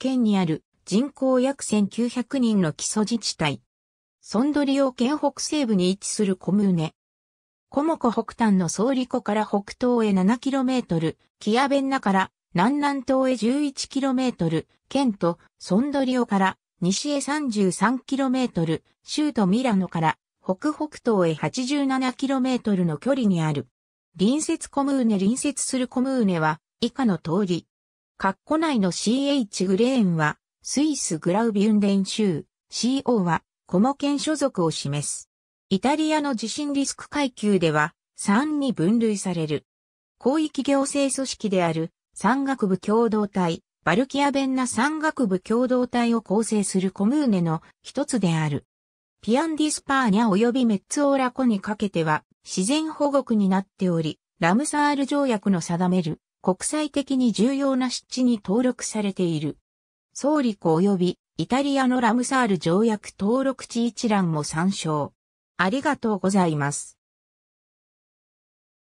県にある人口約1900人の基礎自治体。ソンドリオ県北西部に位置するコムーネ。コモコ北端の総理湖から北東へ 7km、キアベンナから南南東へ 11km、県とソンドリオから西へ 33km、州都ミラノから北北東へ 87km の距離にある。隣接コムーネ隣接するコムーネは以下の通り、括弧内の CH グレーンは、スイスグラウビュンデン州、CO は、コモ県所属を示す。イタリアの地震リスク階級では、3に分類される。広域行政組織である、山岳部共同体、バルキアベンナ山岳部共同体を構成するコムーネの一つである。ピアンディスパーニャ及びメッツオーラ湖にかけては自然保護区になっており、ラムサール条約の定める国際的に重要な湿地に登録されている。総理庫及びイタリアのラムサール条約登録地一覧も参照。ありがとうございます。